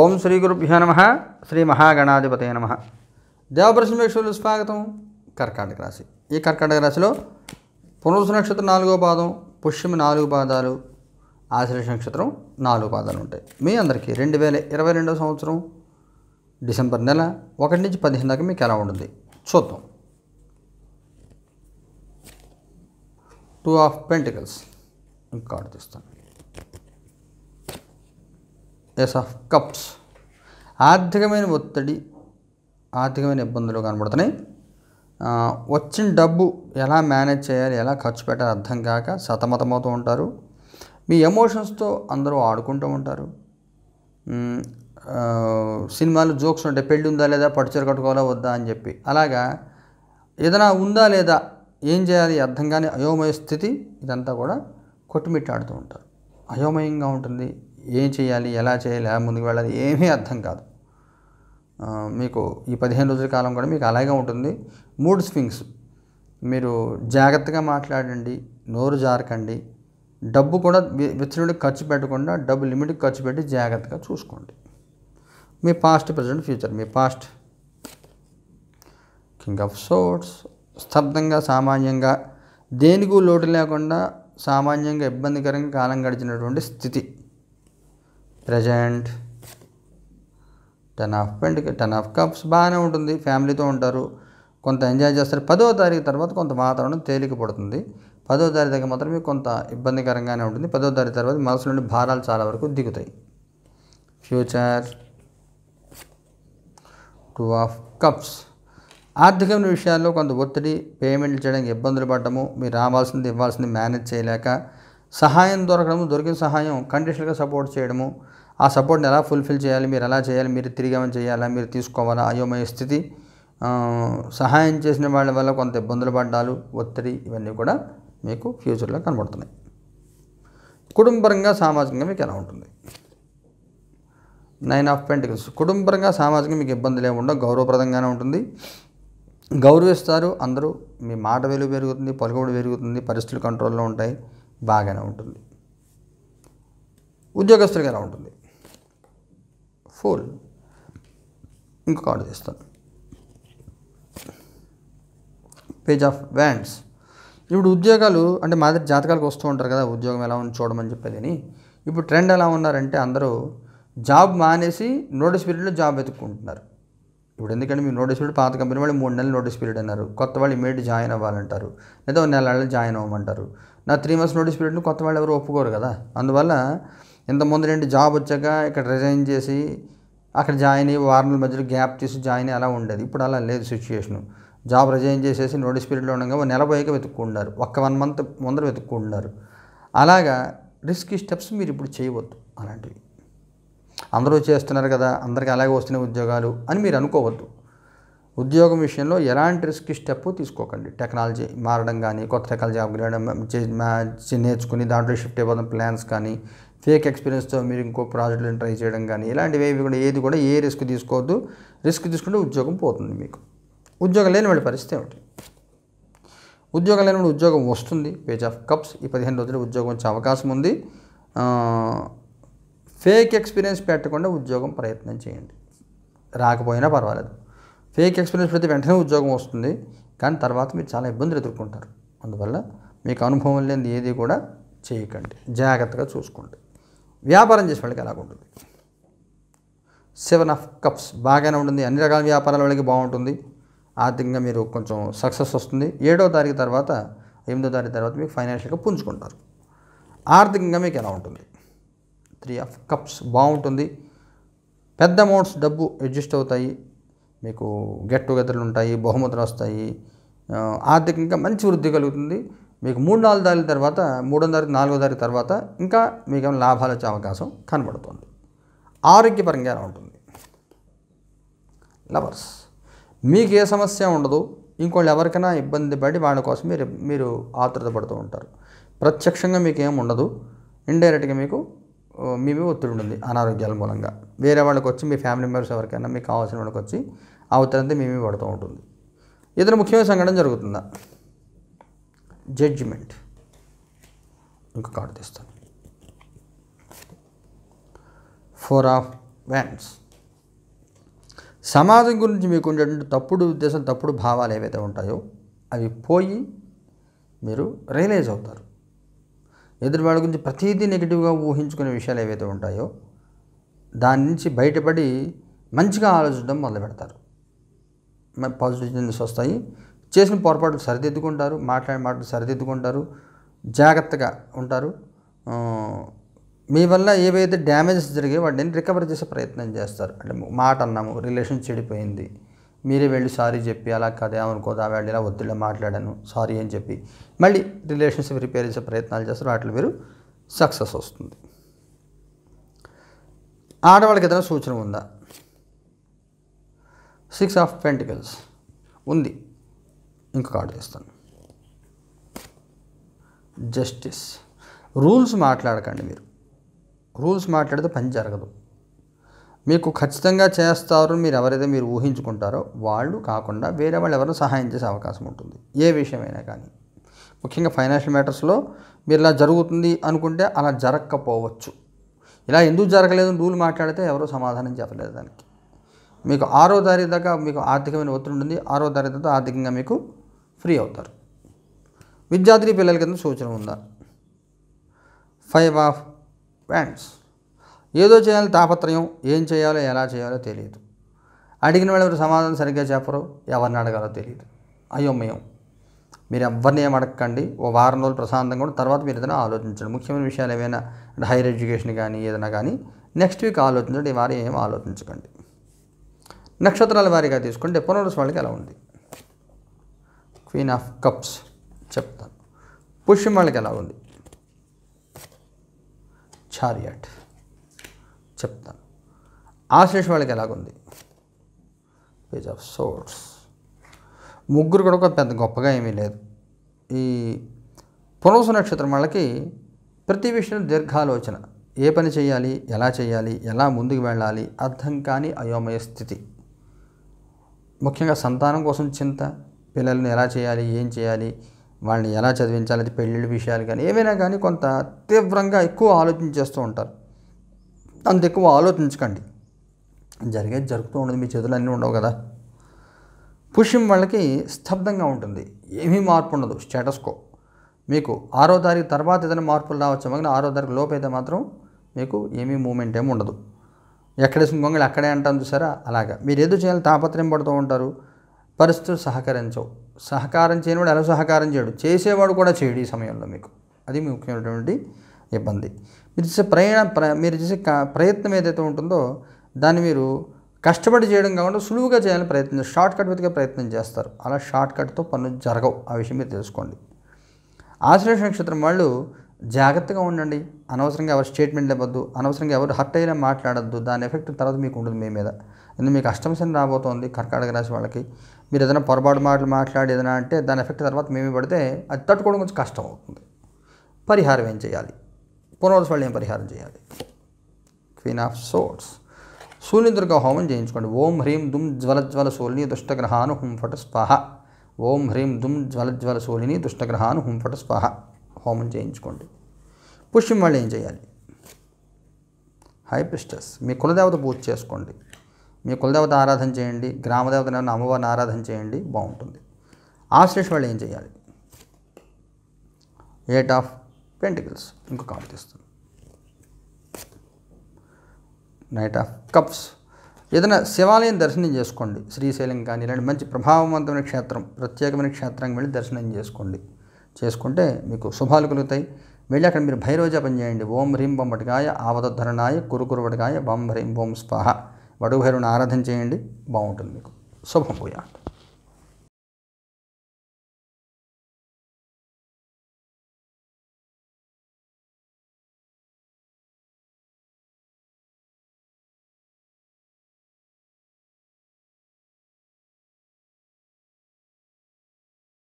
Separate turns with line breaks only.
ఓం శ్రీ గురుభ్యో నమ శ్రీ మహాగణాధిపతయ నమ దేవప్రశ్నవేక్షలు స్వాగతం కర్కాటక రాశి ఈ కర్కాటక రాశిలో పునరుస నక్షత్రం నాలుగో పాదం పుష్యం నాలుగు పాదాలు ఆశ్రయ నక్షత్రం నాలుగు పాదాలు ఉంటాయి మీ అందరికీ రెండు వేల ఇరవై రెండవ సంవత్సరం డిసెంబర్ నెల ఒకటి నుంచి పదిహేను దాకా మీకు ఎలా ఉంటుంది చూద్దాం టూ ఆఫ్ పెంటికల్స్ కార్డు తీస్తాను ఎస్ ఆఫ్ కప్స్ ఆర్థికమైన ఒత్తిడి ఆర్థికమైన ఇబ్బందులు కనబడుతున్నాయి వచ్చిన డబ్బు ఎలా మేనేజ్ చేయాలి ఎలా ఖర్చు పెట్టాలి అర్థం కాక సతమతమవుతూ ఉంటారు మీ ఎమోషన్స్తో అందరూ ఆడుకుంటూ ఉంటారు సినిమాలు జోక్స్ ఉంటాయి పెళ్ళి ఉందా లేదా పడిచర కట్టుకోవాలా వద్దా అని చెప్పి అలాగా ఏదైనా ఉందా లేదా ఏం చేయాలి అర్థం కానీ అయోమయ స్థితి ఇదంతా కూడా కొట్టుమిట్టాడుతూ ఉంటారు అయోమయంగా ఉంటుంది ఏం చేయాలి ఎలా చేయాలి ఎలా ముందుకు వెళ్ళాలి ఏమీ అర్థం కాదు మీకు ఈ పదిహేను రోజుల కాలం కూడా మీకు అలాగే ఉంటుంది మూడ్ స్వింగ్స్ మీరు జాగ్రత్తగా మాట్లాడండి నోరు జారకండి డబ్బు కూడా విచ్చనుడికి ఖర్చు పెట్టకుండా డబ్బు లిమిట్కి ఖర్చు పెట్టి జాగ్రత్తగా చూసుకోండి మీ పాస్ట్ ప్రజెంట్ ఫ్యూచర్ మీ పాస్ట్ కింగ్ ఆఫ్ సోట్స్ స్తబ్దంగా సామాన్యంగా దేనికి లోటు లేకుండా సామాన్యంగా ఇబ్బందికరంగా కాలం గడిచినటువంటి స్థితి ప్రజెంట్ టెన్ ఆఫ్ పెండ్ టెన్ ఆఫ్ కప్స్ బాగానే ఉంటుంది ఫ్యామిలీతో ఉంటారు కొంత ఎంజాయ్ చేస్తారు పదో తారీఖు తర్వాత కొంత వాతావరణం తేలిక పడుతుంది పదో తారీఖు దగ్గర మాత్రమే కొంత ఇబ్బందికరంగానే ఉంటుంది పదో తారీఖు తర్వాత మనసు నుండి భారాలు చాలా వరకు దిగుతాయి ఫ్యూచర్ టూ ఆఫ్ కప్స్ ఆర్థికమైన విషయాల్లో కొంత ఒత్తిడి పేమెంట్లు చేయడానికి ఇబ్బందులు పడటము మీరు రావాల్సింది ఇవ్వాల్సింది మేనేజ్ చేయలేక సహాయం దొరకడము దొరికిన సహాయం కండిషన్గా సపోర్ట్ చేయడము ఆ సపోర్ట్ని ఎలా ఫుల్ఫిల్ చేయాలి మీరు ఎలా చేయాలి మీరు తిరిగి ఏమైనా చేయాలా మీరు తీసుకోవాలా అయోమయ స్థితి సహాయం చేసిన వాళ్ళ వల్ల కొంత ఇబ్బందులు పడ్డాలు ఒత్తిడి ఇవన్నీ కూడా మీకు ఫ్యూచర్లో కనబడుతున్నాయి కుటుంబరంగా సామాజికంగా మీకు ఎలా ఉంటుంది నైన్ ఆఫ్ పెంటికల్స్ కుటుంబరంగా సామాజికంగా మీకు ఇబ్బంది లేకుండా గౌరవప్రదంగానే ఉంటుంది గౌరవిస్తారు అందరూ మీ మాట విలువ పెరుగుతుంది పలుకుబడి పెరుగుతుంది పరిస్థితులు కంట్రోల్లో ఉంటాయి బాగానే ఉంటుంది ఉద్యోగస్తులకు ఎలా ఉంటుంది ఫుల్ ఇంకో ఆర్డర్ చేస్తాను పేజ్ ఆఫ్ వ్యాండ్స్ ఇప్పుడు ఉద్యోగాలు అంటే మాదిరి జాతకాలకు వస్తూ ఉంటారు కదా ఉద్యోగం ఎలా ఉంది చూడమని అని ఇప్పుడు ట్రెండ్ ఎలా ఉన్నారంటే అందరూ జాబ్ మానేసి నోటీస్ పీరియడ్లో జాబ్ వెతుక్కుంటున్నారు ఇప్పుడు ఎందుకంటే మీరు నోటీస్ పీరియడ్ పాత కంపెనీ వాళ్ళు మూడు నెలలు నోటీస్ పీరియడ్ అన్నారు కొత్త వాళ్ళు ఇమీడియట్ జాయిన్ అవ్వాలంటారు లేదా ఒక నెలలు జాయిన్ అవ్వమంటారు నా త్రీ మంత్స్ నోటీస్ పీరియడ్ని కొత్త వాళ్ళు ఎవరు ఒప్పుకోరు కదా అందువల్ల ఇంతకుముందు రెండు జాబ్ వచ్చాక ఇక్కడ రిజైన్ చేసి అక్కడ జాయిన్ అయ్యి వారం మధ్యలో గ్యాప్ తీసి జాయిన్ అలా ఉండేది ఇప్పుడు అలా లేదు సిచ్యువేషను జాబ్ రిజైన్ చేసేసి నోటీస్ పీరియడ్లో ఉండగా నెల పోయాక వెతుక్కుంటారు ఒక్క వన్ మంత్ ముందర వెతుక్కుంటారు అలాగా రిస్క్ స్టెప్స్ మీరు ఇప్పుడు చేయవద్దు అలాంటివి అందరూ చేస్తున్నారు కదా అందరికీ అలాగే వస్తున్నాయి ఉద్యోగాలు అని మీరు అనుకోవద్దు ఉద్యోగం విషయంలో ఎలాంటి రిస్క్ స్టెప్ తీసుకోకండి టెక్నాలజీ మారడం కానీ కొత్త టెక్నాలజీ అప్గ్రేడ్ నేర్చుకుని దాంట్లో షిఫ్ట్ అయిపోతున్న ప్లాన్స్ కానీ ఫేక్ ఎక్స్పీరియన్స్తో మీరు ఇంకో ప్రాజెక్టులను ట్రై చేయడం కానీ ఇలాంటివి కూడా ఏది కూడా ఏ రిస్క్ తీసుకోవద్దు రిస్క్ తీసుకుంటే ఉద్యోగం పోతుంది మీకు ఉద్యోగం లేని వాళ్ళ పరిస్థితి ఏమిటి ఉద్యోగం లేని ఉద్యోగం వస్తుంది పేజ్ ఆఫ్ కప్స్ ఈ పదిహేను రోజులు ఉద్యోగం వచ్చే అవకాశం ఉంది ఫేక్ ఎక్స్పీరియన్స్ పెట్టకుండా ఉద్యోగం ప్రయత్నం చేయండి రాకపోయినా పర్వాలేదు ఫేక్ ఎక్స్పీరియన్స్ పెడితే వెంటనే ఉద్యోగం వస్తుంది కానీ తర్వాత మీరు చాలా ఇబ్బందులు ఎదుర్కొంటారు అందువల్ల మీకు అనుభవం లేని ఏది కూడా చేయకండి జాగ్రత్తగా చూసుకోండి వ్యాపారం చేసే వాళ్ళకి ఉంటుంది సెవెన్ ఆఫ్ కప్స్ బాగానే ఉంటుంది అన్ని రకాల వ్యాపారాల వాళ్ళకి బాగుంటుంది ఆర్థికంగా మీరు కొంచెం సక్సెస్ వస్తుంది ఏడో తారీఖు తర్వాత ఎనిమిదో తారీఖు తర్వాత మీకు ఫైనాన్షియల్గా పుంజుకుంటారు ఆర్థికంగా మీకు ఎలా ఉంటుంది త్రీ ఆఫ్ కప్స్ బాగుంటుంది పెద్ద అమౌంట్స్ డబ్బు అడ్జస్ట్ అవుతాయి మీకు గెట్ టుగెదర్లు ఉంటాయి బహుమతులు వస్తాయి ఆర్థికంగా మంచి వృద్ధి కలుగుతుంది మీకు మూడు నాలుగు తారీఖు తర్వాత మూడో తారీఖు నాలుగో తారీఖు తర్వాత ఇంకా మీకు ఏమైనా లాభాలు వచ్చే అవకాశం కనబడుతుంది ఆరోగ్యపరంగా ఎలా ఉంటుంది లవర్స్ మీకు ఏ సమస్య ఉండదు ఇంకోళ్ళు ఎవరికైనా ఇబ్బంది పడి వాళ్ళ కోసం మీరు మీరు ఆతృత పడుతూ ఉంటారు ప్రత్యక్షంగా మీకు ఏమి ఉండదు ఇండైరెక్ట్గా మీకు మీ ఒత్తిడి ఉంటుంది అనారోగ్యాల మూలంగా వేరే వాళ్ళకి వచ్చి మీ ఫ్యామిలీ మెంబర్స్ ఎవరికైనా మీకు కావాల్సిన వాళ్ళకి వచ్చి ఆ ఒత్తిడి మేమే పడుతూ ఉంటుంది ఇతర ముఖ్యమైన సంఘటన జరుగుతుందా జడ్జిమెంట్ ఇంకా కార్డు తీస్తాను ఫోర్ ఆఫ్ వ్యాన్స్ సమాజం గురించి మీకు ఉండేటువంటి తప్పుడు ఉద్దేశం తప్పుడు భావాలు ఏవైతే ఉంటాయో అవి పోయి మీరు రియలైజ్ అవుతారు ఎదురు వాళ్ళ గురించి ప్రతిదీ నెగిటివ్గా ఊహించుకునే విషయాలు ఏవైతే ఉంటాయో దాని నుంచి బయటపడి మంచిగా ఆలోచించడం మొదలు పెడతారు పాజిటివ్ పాజిటివ్స్ వస్తాయి చేసిన పొరపాట్లు సరిదిద్దుకుంటారు మాట్లాడే మాటలు సరిదిద్దుకుంటారు జాగ్రత్తగా ఉంటారు మీ వల్ల ఏవైతే డ్యామేజెస్ జరిగాయో వాటిని రికవర్ చేసే ప్రయత్నం చేస్తారు అంటే మాట అన్నాము రిలేషన్ చెడిపోయింది మీరే వెళ్ళి సారీ చెప్పి అలా కాదే అనుకోదా వెళ్ళి ఇలా ఒత్తిడిలో మాట్లాడాను సారీ అని చెప్పి మళ్ళీ రిలేషన్షిప్ రిపేర్ చేసే ప్రయత్నాలు చేస్తారు వాటిలో మీరు సక్సెస్ వస్తుంది ఆడవాళ్ళకి ఏదైనా సూచన ఉందా సిక్స్ ఆఫ్ పెంటికల్స్ ఉంది ఇంకొక ఆర్డర్ చేస్తాను జస్టిస్ రూల్స్ మాట్లాడకండి మీరు రూల్స్ మాట్లాడితే పని జరగదు మీకు ఖచ్చితంగా చేస్తారు మీరు ఎవరైతే మీరు ఊహించుకుంటారో వాళ్ళు కాకుండా వేరే వాళ్ళు ఎవరైనా సహాయం చేసే అవకాశం ఉంటుంది ఏ విషయమైనా కానీ ముఖ్యంగా ఫైనాన్షియల్ మ్యాటర్స్లో మీరు ఇలా జరుగుతుంది అనుకుంటే అలా జరగకపోవచ్చు ఇలా ఎందుకు జరగలేదు రూల్ మాట్లాడితే ఎవరో సమాధానం చెప్పలేదు దానికి మీకు ఆరో తారీఖు దాకా మీకు ఆర్థికమైన ఒత్తిడి ఉంటుంది ఆరో తారీఖు దాకా ఆర్థికంగా మీకు ఫ్రీ అవుతారు విద్యార్థి పిల్లల కింద సూచన ఉందా ఫైవ్ ఆఫ్ ఫ్రెండ్స్ ఏదో చేయాలి తాపత్రయం ఏం చేయాలో ఎలా చేయాలో తెలియదు అడిగిన వాళ్ళు సమాధానం సరిగ్గా చెప్పరు ఎవరిని అడగాలో తెలియదు అయ్యో మేము మీరు ఎవరిని ఏం అడగకండి ఓ వారం రోజులు ప్రశాంతంగా కూడా తర్వాత మీరు ఏదైనా ఆలోచించండి ముఖ్యమైన విషయాలు ఏమైనా హైయర్ ఎడ్యుకేషన్ కానీ ఏదైనా కానీ నెక్స్ట్ వీక్ ఆలోచించండి ఈ వారం ఏం ఆలోచించకండి నక్షత్రాల వారిగా తీసుకుంటే పునరుస్ వాళ్ళకి ఎలా ఉంది క్వీన్ ఆఫ్ కప్స్ చెప్తాను పుష్యం వాళ్ళకి ఎలా ఉంది చారియట్ చెప్తాను ఆశ్లేష వాళ్ళకి ఎలాగుంది పేజ్ ఆఫ్ సోర్స్ ముగ్గురు కూడా ఒక పెద్ద గొప్పగా ఏమీ లేదు ఈ పునర్వస నక్షత్రం వాళ్ళకి ప్రతి విషయం దీర్ఘాలోచన ఏ పని చేయాలి ఎలా చేయాలి ఎలా ముందుకు వెళ్ళాలి అర్థం కాని అయోమయ స్థితి ముఖ్యంగా సంతానం కోసం చింత పిల్లల్ని ఎలా చేయాలి ఏం చేయాలి వాళ్ళని ఎలా చదివించాలి అది పెళ్ళిళ్ళ విషయాలు కానీ ఏమైనా కానీ కొంత తీవ్రంగా ఎక్కువ ఆలోచించేస్తూ ఉంటారు అంత ఎక్కువ ఆలోచించకండి జరిగేది జరుగుతూ ఉండదు మీ చేతులు అన్నీ ఉండవు కదా పుష్యం వాళ్ళకి స్తబ్దంగా ఉంటుంది ఏమీ మార్పు ఉండదు స్టేటస్కో మీకు ఆరో తారీఖు తర్వాత ఏదైనా మార్పులు రావచ్చు కానీ ఆరో తారీఖు లోపు అయితే మాత్రం మీకు ఏమీ మూమెంట్ ఏమి ఉండదు ఎక్కడే సింగొంగళి అక్కడే అంటాను చూసారా అలాగా మీరు ఏదో చేయాలి తాపత్రయం పడుతూ ఉంటారు పరిస్థితులు సహకరించవు సహకారం చేయనివాడు ఎలా సహకారం చేయడు చేసేవాడు కూడా చేయడు ఈ సమయంలో మీకు అది మీ ముఖ్యమైనటువంటి ఇబ్బంది మీరు చేసే ప్రయాణ మీరు చేసే ప్రయత్నం ఏదైతే ఉంటుందో దాన్ని మీరు కష్టపడి చేయడం కాకుండా సులువుగా చేయాలని ప్రయత్నం షార్ట్ కట్ వెతికే ప్రయత్నం చేస్తారు అలా షార్ట్ కట్తో పనులు జరగవు ఆ విషయం మీరు తెలుసుకోండి ఆశ్లేష నక్షత్రం వాళ్ళు జాగ్రత్తగా ఉండండి అనవసరంగా ఎవరు స్టేట్మెంట్లు ఇవ్వద్దు అనవసరంగా ఎవరు హర్ట్ అయినా మాట్లాడద్దు దాని ఎఫెక్ట్ తర్వాత మీకు ఉంటుంది మీ మీద ఎందుకంటే మీకు అష్టమ రాబోతోంది కర్కాటక రాశి వాళ్ళకి మీరు ఏదైనా పొరపాటు మాటలు మాట్లాడి ఏదైనా అంటే దాని ఎఫెక్ట్ తర్వాత మేమే పడితే అది తట్టుకోవడం కొంచెం కష్టం అవుతుంది పరిహారం ఏం చేయాలి పునరుద్ధ వాళ్ళు ఏం పరిహారం చేయాలి క్వీన్ ఆఫ్ సోట్స్ సూర్యదుర్గ హోమం చేయించుకోండి ఓం హ్రీం దుమ్ జ్వలజ్వల సూలిని దుష్టగ్రహాను హుంఫట స్పహ ఓం హ్రీం దుమ్ జ్వలజ్వల సూలిని దుష్టగ్రహాను హుంఫట స్పహ హోమం చేయించుకోండి పుష్యం వాళ్ళు ఏం చేయాలి హై మీ కులదేవత పూజ చేసుకోండి మీ కులదేవత ఆరాధన చేయండి గ్రామదేవత అమ్మవారిని ఆరాధన చేయండి బాగుంటుంది ఆశ్లేషం వాళ్ళు ఏం చేయాలి ఎయిట్ ఆఫ్ పెంటికల్స్ ఇంకో కార్డు నైట్ ఆఫ్ కప్స్ ఏదైనా శివాలయం దర్శనం చేసుకోండి శ్రీశైలం కానీ ఇలాంటి మంచి ప్రభావవంతమైన క్షేత్రం ప్రత్యేకమైన క్షేత్రానికి వెళ్ళి దర్శనం చేసుకోండి చేసుకుంటే మీకు శుభాలు కలుగుతాయి వెళ్ళి అక్కడ మీరు భైరోజపం చేయండి ఓం హ్రీం బొమ్మటికాయ ఆవదధరణాయ కురుకురువటికాయ బం హ్రీం ఓం స్వాహ వడుభైరుని ఆరాధన చేయండి బాగుంటుంది మీకు శుభం పూజ